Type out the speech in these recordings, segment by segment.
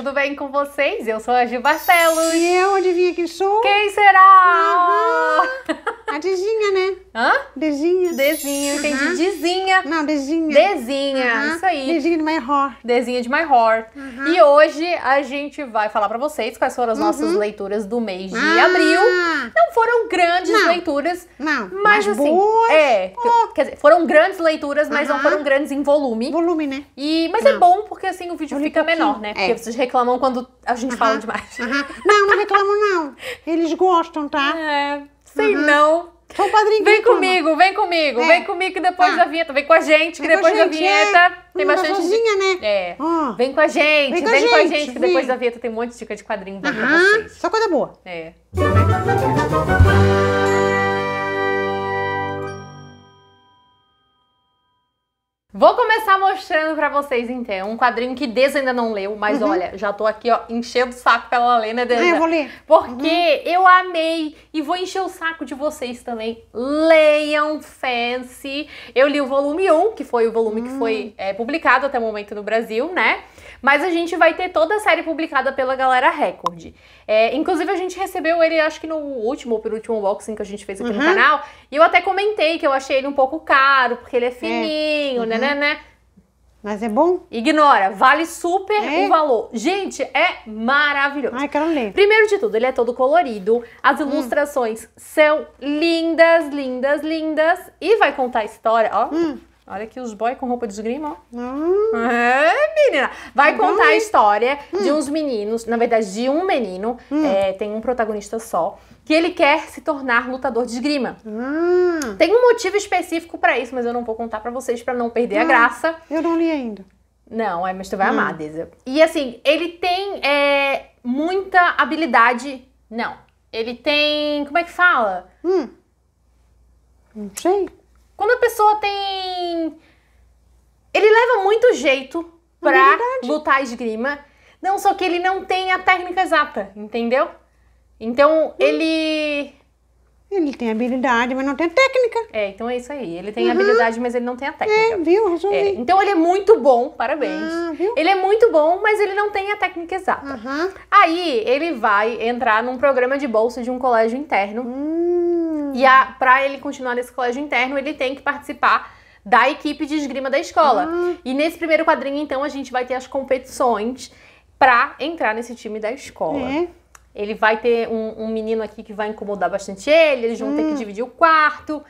tudo bem com vocês? Eu sou a Gil Barcelos. E eu, adivinha quem sou? Quem será? Uhum. A Dizinha, né? Hã? Dezinha. Dezinha, entendi. Uhum. Dizinha. Não, Dezinha. Dezinha, uhum. isso aí. Dezinha de My Heart. Dezinha de My Heart. Uhum. E hoje a gente vai falar pra vocês quais foram as uhum. nossas leituras do mês de ah. abril. Não foram grandes não. leituras. Não, mas, mas assim, boas. É, oh. quer dizer, foram grandes leituras, mas não foram grandes em volume. Volume, né? E, mas é não. é bom porque assim o vídeo fica um menor, né? É. Porque vocês reclamam quando a gente fala demais. Não, não reclamo, não. Eles gostam, tá? É. Sei uhum. não. Então, padrinho, vem comigo, vem comigo, é. vem comigo que depois tá. da vinheta, vem com a gente que depois da é. vinheta é. tem não bastante. Sozinha, né? É. Oh. Vem com a gente, vem com, vem a, gente, a gente que vem. depois da vinheta tem um monte de dica de quadrinho pra vocês. Só coisa boa. É. Né? Vou começar mostrando para vocês, então, um quadrinho que Deus ainda não leu, mas uhum. olha, já tô aqui, ó, enchendo o saco pela ler, né, Deus? Ah, eu vou ler. Porque uhum. eu amei e vou encher o saco de vocês também. Leiam Fancy. Eu li o volume 1, que foi o volume uhum. que hum. foi é, publicado até o momento no Brasil, né? Mas a gente vai ter toda a série publicada pela Galera Record. É, inclusive, a gente recebeu ele, acho que no último ou penúltimo unboxing que a gente fez aqui no uhum. canal. E eu até comentei que eu achei ele um pouco caro, porque ele é, é. fininho, é. Uhum. né, né, né. Mas é bom? Ignora, vale super é. o valor. Gente, é maravilhoso. Ai, quero ler. Primeiro de tudo, ele é todo colorido. As hum. ilustrações são lindas, lindas, lindas. E vai contar a história, ó. Hum. Olha aqui os boy com roupa de esgrima, ó. Hum. É, menina. Vai tá contar a história hum. de uns meninos, na verdade, de um menino, hum. é, tem um protagonista só, que ele quer se tornar lutador de esgrima. Hum. Tem um motivo específico para isso, mas eu não vou contar para vocês para não perder a graça. Eu não li ainda. Não, é, mas tu vai amar, hum. Deza. E assim, ele tem é, muita habilidade. Não. Ele tem. Como é que fala? Hum. Não sei. Quando a pessoa tem. Ele leva muito jeito pra Habilidade. É lutar esgrima, não só que ele não tem a técnica exata, entendeu? Então hum. ele. Ele tem habilidade, mas não tem a técnica. É, então é isso aí. Ele tem Uhum. habilidade, mas ele não tem a é, técnica. É, viu? É, então ele é muito bom, parabéns. Ah, viu? Ele é muito bom, mas ele não tem a técnica exata. Aí ele vai entrar num programa de bolsa de um colégio interno. Hum, e a, pra ele continuar nesse colégio interno, ele tem que participar da equipe de esgrima da escola. Uhum. E nesse primeiro quadrinho, então, a gente vai ter as competições para entrar nesse time da escola. É. Ele vai ter um, um, menino aqui que vai incomodar bastante ele, eles vão uhum. ter que hum. dividir o quarto.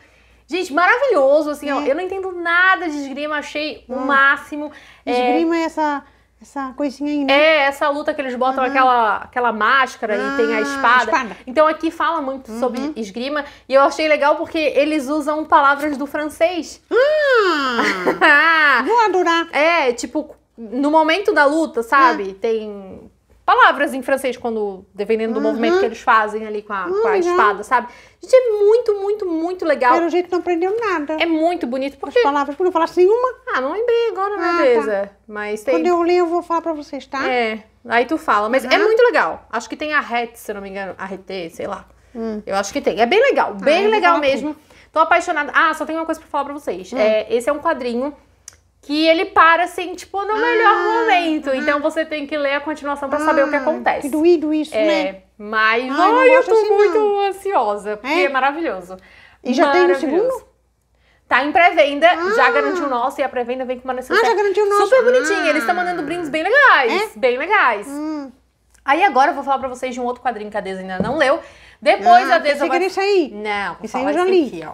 Gente, maravilhoso, assim, é. ó, eu não entendo nada de esgrima, achei uhum. o hum. máximo. É, esgrima é essa essa coisinha aí, né? É, essa luta que eles botam uhum. aquela, aquela máscara ah, e tem a ah, espada. espada. Então aqui fala muito uhum. sobre esgrima. E eu achei legal porque eles usam palavras do francês. Ah, vou adorar. É, tipo, no momento da luta, sabe? Ah. Tem palavras em francês, quando, dependendo do movimento que eles fazem ali com a, uhum. com a, espada, sabe? Gente, é muito, muito, muito legal. Pelo jeito não aprendeu nada. É muito bonito, porque... As palavras, por não falar nenhuma. Ah, não lembrei agora, ah, beleza. Tá. Mas tem... Quando eu ler, eu vou falar pra vocês, tá? É, aí tu fala. Mas uhum. é muito legal. Acho que tem a RET, se não me engano, a RET, sei lá. Hum. Eu acho que tem. É bem legal, ah, bem ah, legal mesmo. Tudo. Tô apaixonada. Ah, só tem uma coisa pra falar pra vocês. Hum. É, esse é um quadrinho que ele para assim, tipo, no melhor ah, momento. Ah, então você tem que ler a continuação para ah, saber o que ah, acontece. Que doído isso, é, né? Mas Ai, olha, eu tô assim, muito não. ansiosa, porque é, é maravilhoso. E já maravilhoso. tem no segundo? Tá em pré-venda, já ah. garantiu o nosso e a pré-venda vem com uma necessidade. Ah, já garantiu o nosso. Super bonitinho, eles estão mandando ah. brindes bem legais, é? bem legais. Hum. Aí agora eu vou falar para vocês de um outro quadrinho que a Deza ainda não leu. Depois a Deza vai... Isso aí. Não, vou isso falar aí eu já li. aqui, ó.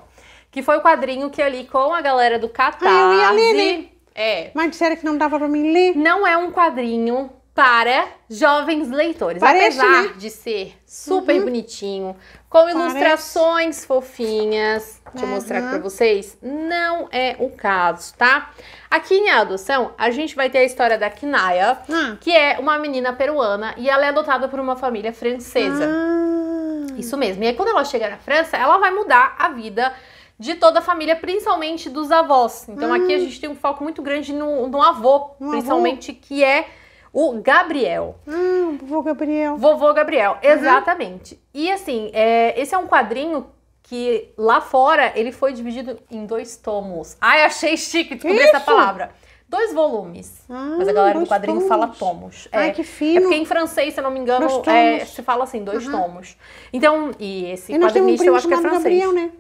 Que foi o quadrinho que eu li com a galera do Catarse. Ah, eu ia ler, né? É. Mas disseram que não dava pra mim ler. Não é um quadrinho para jovens leitores. Parece, apesar né? de ser super uhum. bonitinho, com ilustrações fofinhas. Deixa uhum. eu mostrar aqui pra vocês. Não é o caso, tá? Aqui em adoção, a gente vai ter a história da Kinaya, ah. que é uma menina peruana e ela é adotada por uma família francesa. Ah. Isso mesmo. E aí, quando ela chega na França, ela vai mudar a vida de toda a família, principalmente dos avós. Então hum. aqui a hum. gente tem um foco muito grande no, no avô, no principalmente, avô. que é o Gabriel. Hum, vovô Gabriel. Vovô Gabriel, uhum. exatamente. Uhum. E assim, é, esse é um quadrinho que lá fora ele foi dividido em dois tomos. Ai, achei chique descobrir essa palavra. Dois volumes. Ah, mas a galera do quadrinho tomos. fala tomos. É, Ai, que fino. É porque em francês, se eu não me engano, é, se fala assim, dois uhum. tomos. Então, e esse e um eu acho que é francês. Gabriel, né?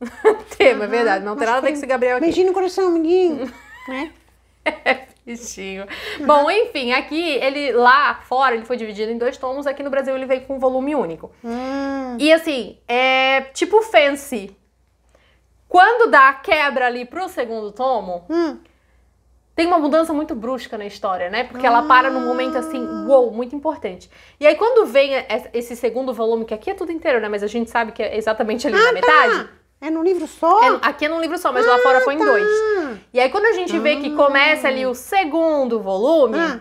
tema, é verdade. Não tem nada a ver com esse Gabriel aqui. Beijinho no coração, amiguinho. né? É, bichinho. Bom, enfim, aqui ele lá fora ele foi dividido em dois tomos, aqui no Brasil ele veio com um volume único. Hum. E assim, é tipo fancy. Quando dá a quebra ali pro segundo tomo, hum. tem uma mudança muito brusca na história, né? Porque ela para num momento assim, ah. uou, wow, muito importante. E aí quando vem esse segundo volume, que aqui é tudo inteiro, né? Mas a gente sabe que é exatamente ali ah, na tá. metade. Tá. É num livro só? É, aqui é num livro só, mas ah, lá fora foi tá. em dois. E aí quando a gente ah. vê que ah. começa ali o segundo volume, ah.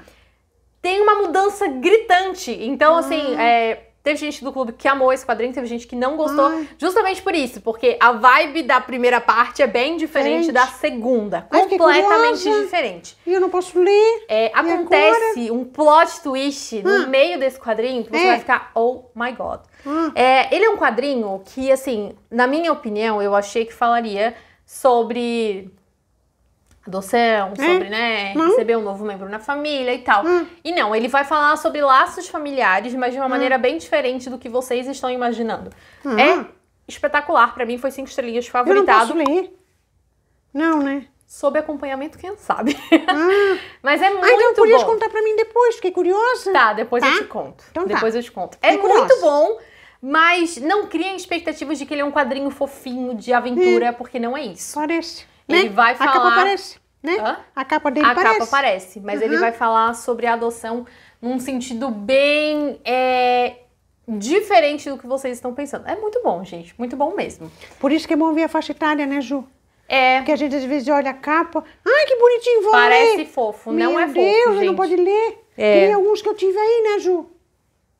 tem uma mudança gritante. Então, assim, ah. é, Teve gente do clube que amou esse quadrinho, teve gente que não gostou, Ai. justamente por isso, porque a vibe da primeira parte é bem diferente Gente. da segunda, Ai, completamente diferente. E eu não posso ler. É, acontece um plot twist no ah. meio desse quadrinho que você É. vai ficar, oh my god. Ah. É, ele é um quadrinho que, assim, na minha opinião, eu achei que falaria sobre adoção, é é. sobre, né, receber um novo membro na família e tal. Hum. E não, ele vai falar sobre laços familiares, mas de uma hum. maneira bem diferente do que vocês estão imaginando. Hum. É espetacular, para mim foi cinco estrelinhas favoritado. Eu não posso ler. Não, né? Sob acompanhamento, quem sabe. Hum. mas é então muito ah, então podia bom. contar para mim depois, fiquei curiosa. Tá, depois tá? eu te conto. Então tá. depois eu te conto. Fiquei é curiosa. muito bom. Mas não criem expectativas de que ele é um quadrinho fofinho de aventura, porque não é isso. Parece. Né? Ele vai falar. A capa aparece, né? Hã? A capa dele a capa aparece, mas uhum. ele vai falar sobre a adoção num sentido bem é, diferente do que vocês estão pensando. É muito bom, gente, muito bom mesmo. Por isso que é bom ver a faixa etária, né, Ju? É. Porque a gente às vezes olha a capa, ai que bonitinho, vou Parece ler. fofo, Meu é não é Deus, fofo, gente. Meu Deus, não pode ler. É. Tem alguns que eu tive aí, né, Ju?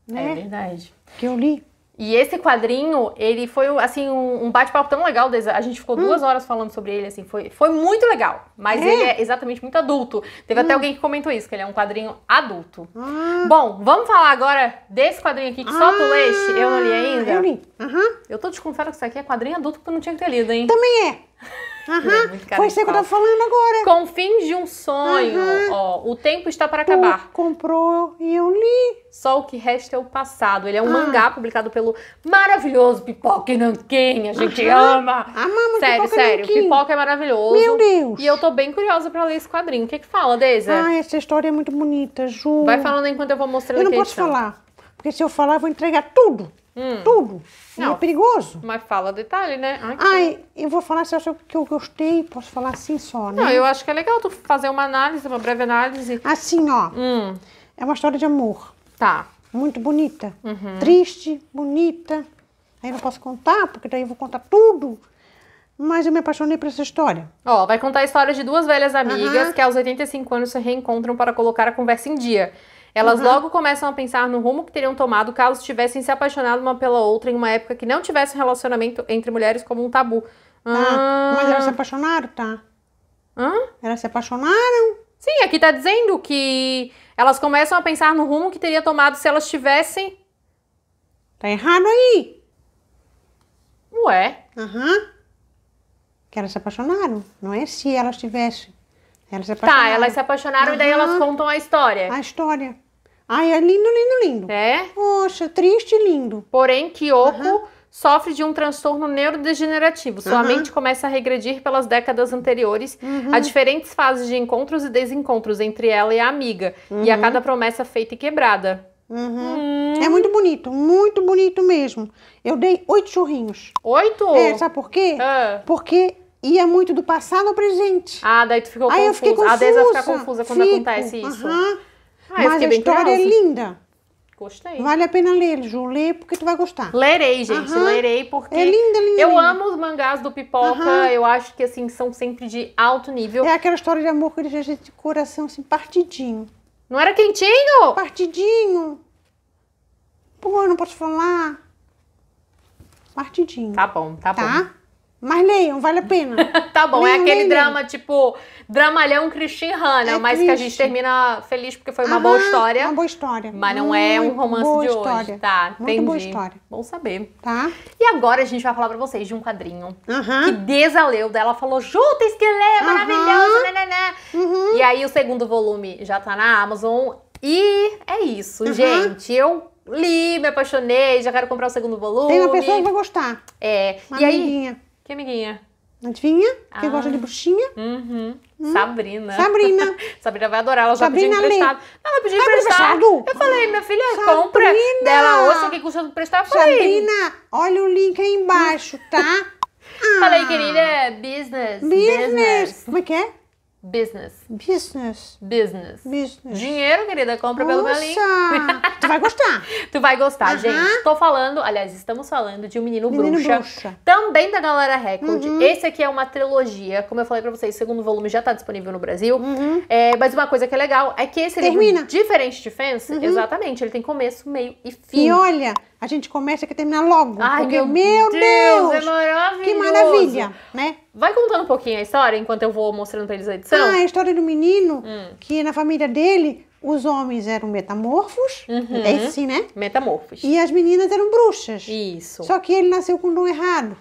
É né? É verdade. Que eu li. E esse quadrinho, ele foi, assim, um bate-papo tão legal. A gente ficou hum. duas horas falando sobre ele, assim, foi, foi muito legal. Mas é. ele é exatamente muito adulto. Teve hum. até alguém que comentou isso, que ele é um quadrinho adulto. Ah. Bom, vamos falar agora desse quadrinho aqui que ah. só tu ah. leste, eu não li ainda. Eu li. Uhum. Eu tô desconfiando que isso aqui é quadrinho adulto porque eu não tinha que ter lido, hein? Também é. Uhum. Foi isso que eu tava falando agora. Com fins de um sonho, uhum. ó, o tempo está para acabar. Tu comprou e eu li. Só o que resta é o passado. Ele é um ah. mangá publicado pelo maravilhoso Pipoca e Nanquim. A gente uhum. ama. Amamos Sério, Pipoca sério. Nanquim. Pipoca é maravilhoso. Meu Deus. E eu tô bem curiosa para ler esse quadrinho. O que que fala, Deza? Ah, essa história é muito bonita, Ju. Vai falando enquanto eu vou mostrando Eu não posso falar. Porque se eu falar, eu vou entregar tudo. Hum. Tudo. Não. E é perigoso. Mas fala detalhe, né? Ai, Ai eu vou falar se eu que eu gostei, posso falar assim só, né? Não, eu acho que é legal tu fazer uma análise, uma breve análise. Assim, ó. Hum. É uma história de amor. Tá. Muito bonita. Uhum. Triste, bonita. Aí não posso contar, porque daí eu vou contar tudo. Mas eu me apaixonei por essa história. Ó, vai contar a história de duas velhas amigas uhum. que aos 85 anos se reencontram para colocar a conversa em dia. Elas uhum. logo começam a pensar no rumo que teriam tomado caso tivessem se apaixonado uma pela outra em uma época que não tivesse um relacionamento entre mulheres como um tabu. Ah, ah. mas elas se apaixonaram, tá? Hã? Elas se apaixonaram? Sim, aqui tá dizendo que elas começam a pensar no rumo que teria tomado se elas tivessem. Tá errado aí. Ué? Aham. Uhum. Que elas se apaixonaram. Não é se elas tivessem. Elas se tá, apaixonaram. Tá, elas se apaixonaram uhum. e daí elas contam a história. A história. Ai, é lindo, lindo, lindo. É? Poxa, triste e lindo. Porém, Kyoko uhum. sofre de um transtorno neurodegenerativo. Sua uhum. mente começa a regredir pelas décadas anteriores, uhum. a diferentes fases de encontros e desencontros entre ela e a amiga, e a uhum. cada promessa feita e quebrada. Uhum. Hum. É muito bonito, muito bonito mesmo. Eu dei oito churrinhos. Oito? É, sabe por quê? Ah. Porque ia muito do passado ao presente. Ah, daí tu ficou Aí confusa. Eu fiquei confusa. A Deza fica confusa quando Fico. acontece isso. Aham. Ah, Mas é a história é linda. Gostei. Vale a pena ler, Ju. Lê porque tu vai gostar. Lerei, gente. Aham. Lerei porque... É linda, linda. Eu linda. amo os mangás do Pipoca. Eu acho que, assim, são sempre de alto nível. É aquela história de amor que ele deixa de coração, assim, partidinho. Não era quentinho? Partidinho. Pô, não posso falar. Partidinho. Tá bom, tá, tá? bom. Mas leiam, vale a pena. tá bom, é leiam, é aquele leiam. drama tipo dramalhão Christine Hanna, é mas triste. que a gente termina feliz porque foi uma Aham, boa história. Uma boa história. Mas não é um romance boa de história. hoje. Tá, Muito entendi. boa história. Bom saber. Tá. E agora a gente vai falar pra vocês de um quadrinho que desaleu dela, falou junta esquilê, lê, maravilhoso, né, né, né? Uhum. E aí o segundo volume já tá na Amazon. E é isso, gente. Eu li, me apaixonei, já quero comprar o segundo volume. Tem uma pessoa que vai gostar. É. Uma e amiguinha. aí que amiguinha? Adivinha? Quem ah. gosta de bruxinha? Uhum. Hum? Sabrina. Sabrina. Sabrina vai adorar. Ela já Sabrina pediu emprestado. Ela pediu emprestado. emprestado. Eu falei, minha filha, Sabrina. compra. Dela, ouça que custa emprestado. Sabrina, olha o link aí embaixo, tá? Ah. Falei, querida, business. Business. business. Como é que é? Business. Business. Business. Business. Dinheiro, querida, compra pelo meu link. tu vai gostar. tu vai gostar, uh -huh. gente. Tô falando, aliás, estamos falando de um menino, menino bruxa, bruxa. Também da galera Record. Uh uhum. -huh. Esse aqui é uma trilogia. Como eu falei pra vocês, o segundo volume já tá disponível no Brasil. Uh uhum. -huh. é, mas uma coisa que é legal é que esse Termina. livro, diferente de Fence, uhum. exatamente, ele tem começo, meio e fim. E olha, a gente começa quer terminar logo. Ai, porque, meu, meu Deus! Deus! Demorou é família, né? Vai contando um pouquinho a história enquanto eu vou mostrando pra eles a edição. Ah, a história do menino hum. que na família dele os homens eram metamorfos, uhum. é né? Metamorfos. E as meninas eram bruxas. Isso. Só que ele nasceu com o dom errado.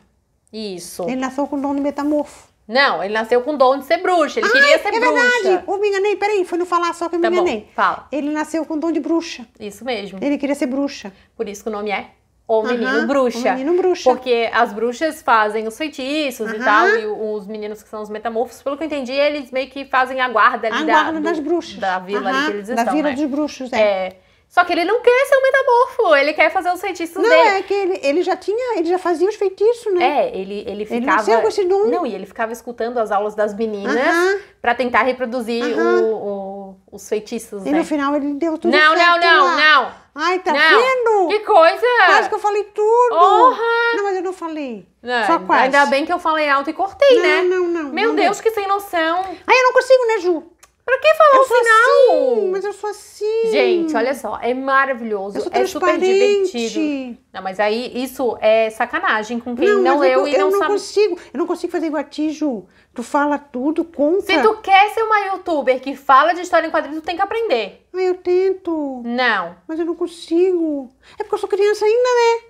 Isso. Ele nasceu com o dom de metamorfo. Não, ele nasceu com o dom de ser bruxa. Ele Ai, queria ah, ser é bruxa. É verdade. Eu me enganei, peraí, foi no falar só que eu me tá enganei. Bom, fala. Ele nasceu com o dom de bruxa. Isso mesmo. Ele queria ser bruxa. Por isso que o nome é o menino uhum, bruxa. O menino bruxa. Porque as bruxas fazem os feitiços uhum. e tal, e os meninos que são os metamorfos, pelo que eu entendi, eles meio que fazem a guarda ali a da, guarda do, das bruxas. Da vila uhum, ali que eles da estão. Da vila né? dos bruxos, é. é. Só que ele não quer ser um metamorfo, ele quer fazer os feitiços não, dele. Não, é que ele, ele já tinha, ele já fazia os feitiços, né? É, ele, ele ficava... Ele não. com esse Não, e ele ficava escutando as aulas das meninas uhum. para tentar reproduzir o, o, os feitiços, E né? no final ele deu tudo não, certo. Não, não, não, não! Ai, tá não, vendo? Que coisa! Quase que eu falei tudo! Porra! Não, mas eu não falei. Não, Só quase. Ainda bem que eu falei alto e cortei, não, né? Não, não, Meu Deus, é. que sem noção. Ai, eu não consigo, né, Ju? Pra que falar eu o assim, final? Assim, mas eu sou assim. Gente, olha só, é maravilhoso, é super divertido. Não, mas aí isso é sacanagem com quem não, não leu eu, e não, eu não Consigo, eu não consigo fazer Tiju. Tu fala tudo, conta. Se tu quer ser uma youtuber que fala de história em quadrinhos, tu tem que aprender. Mas ah, eu tento. Não. Mas eu não consigo. É porque eu sou criança ainda, né?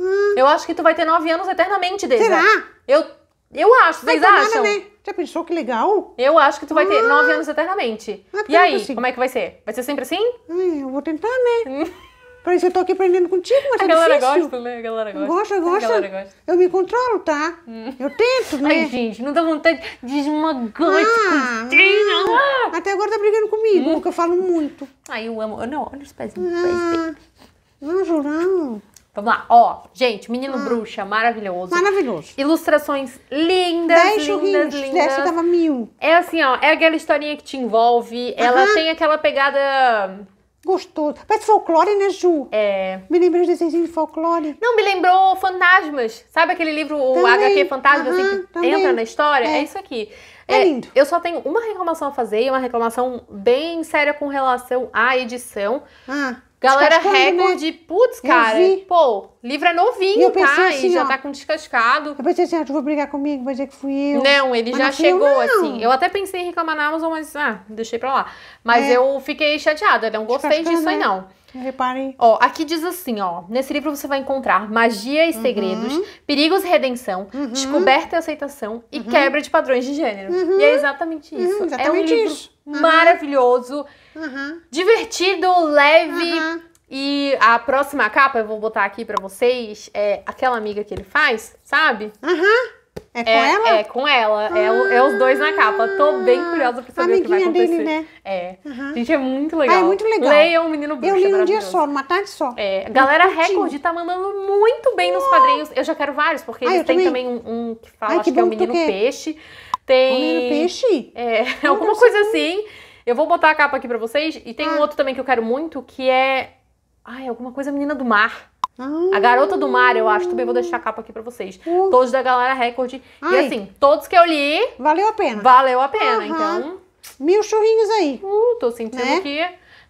Hum. Eu acho que tu vai ter nove anos eternamente, Deise. Será? Eu eu acho, vocês vai acham? Já pensou que legal? Eu acho que tu vai ter ah. nove anos eternamente. Ah, e aí, assim. como é que vai ser? Vai ser sempre assim? Ai, eu vou tentar, né? Parece que eu tô aqui aprendendo contigo, mas a é galera gosta, né? A galera gosta. Gosta, gosta. Galera gosta. Eu me controlo, tá? Hum. Eu tento, né? Ai, gente, não dá vontade de esmagar ah, ah, ah. Até agora tá brigando comigo, hum. porque eu falo muito. Ai, eu amo. Não, olha os pés, Ah, não, Jorão. Vamos lá, ó, gente, menino ah. bruxa, maravilhoso. Maravilhoso. Ilustrações lindas, Dez lindas, lindas. Dessa tava mil. É assim, ó, é aquela historinha que te envolve, uh -huh. ela tem aquela pegada Gostoso. Parece folclore, né, Ju? É. Me lembrou de desenho de folclore. Não, me lembrou Fantasmas. Sabe aquele livro, o também. HQ Fantasmas, uh -huh, assim, que também. entra na história? É, é isso aqui. É, é, lindo. Eu só tenho uma reclamação a fazer e uma reclamação bem séria com relação à edição. Ah. Galera, né? recorde. Né? Putz, cara. Pô, livro é novinho, tá? Assim, e já ó, tá com descascado. Eu pensei assim, ah, tu vou brigar comigo, vai dizer que fui eu. Não, ele mas já chegou, eu, assim. Eu até pensei em reclamar na Amazon, mas ah, deixei pra lá. Mas é. eu fiquei chateada, não gostei disso aí, né? não. Reparem. Ó, aqui diz assim, ó. Nesse livro você vai encontrar magia e uhum. segredos, perigos e redenção, uhum. descoberta e aceitação e uhum. quebra de padrões de gênero. Uhum. E é exatamente isso. exatamente uhum, é um livro isso uhum. maravilhoso, uhum. divertido, leve. Uhum. E a próxima capa, eu vou botar aqui pra vocês, é aquela amiga que ele faz, sabe? Aham. É com é, ela? É com ela. Ah, é, é, os dois na capa. Tô bem ah, curiosa pra saber o que vai acontecer. Dele, né? É. Uhum. Gente, é muito legal. Ah, é muito legal. Leia o Menino Bruxa. Eu li um dia só, numa tarde só. É. Galera recorde Record tá mandando muito bem oh. nos quadrinhos. Eu já quero vários, porque ah, eles têm também, também um, um, que fala, Ai, que, que é o Menino Peixe. Quer. Tem. Peixe? É, alguma coisa assim. Eu vou botar a capa aqui pra vocês. E tem ah. um outro também que eu quero muito, que é. Ai, alguma coisa Menina do Mar. Ah. A Garota do Mar, eu acho. Também vou deixar a capa aqui pra vocês. Uh. Todos da Galera Record. Ai. E assim, todos que eu li. Valeu a pena. Valeu a pena, então. Mil churrinhos aí. Uh, tô sentindo né? que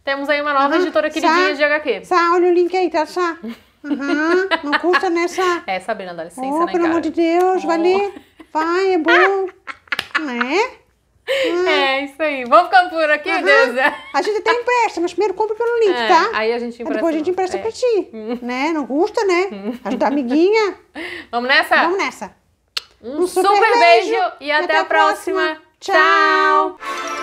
temos aí uma nova editora queridinha Sá. de HQ. Sá, olha o link aí, tá, Sá? Uhum. Não custa, né, Sá? É, Sabrina, dá licença, oh, né, pelo cara? amor de Deus, oh. vai ler. Vai, é bom. Ah! é? Hum. É isso aí. Vamos ficando por aqui, uhum. Deusa. A gente até empresta, mas primeiro compra pelo link, é, tá? Aí a gente empresta. depois a gente empresta é. pra ti. Né? Não custa, né? Ajuda a amiguinha. Vamos nessa? Vamos nessa. Um, um super, super beijo, beijo, e até, até a próxima. próxima. Tchau.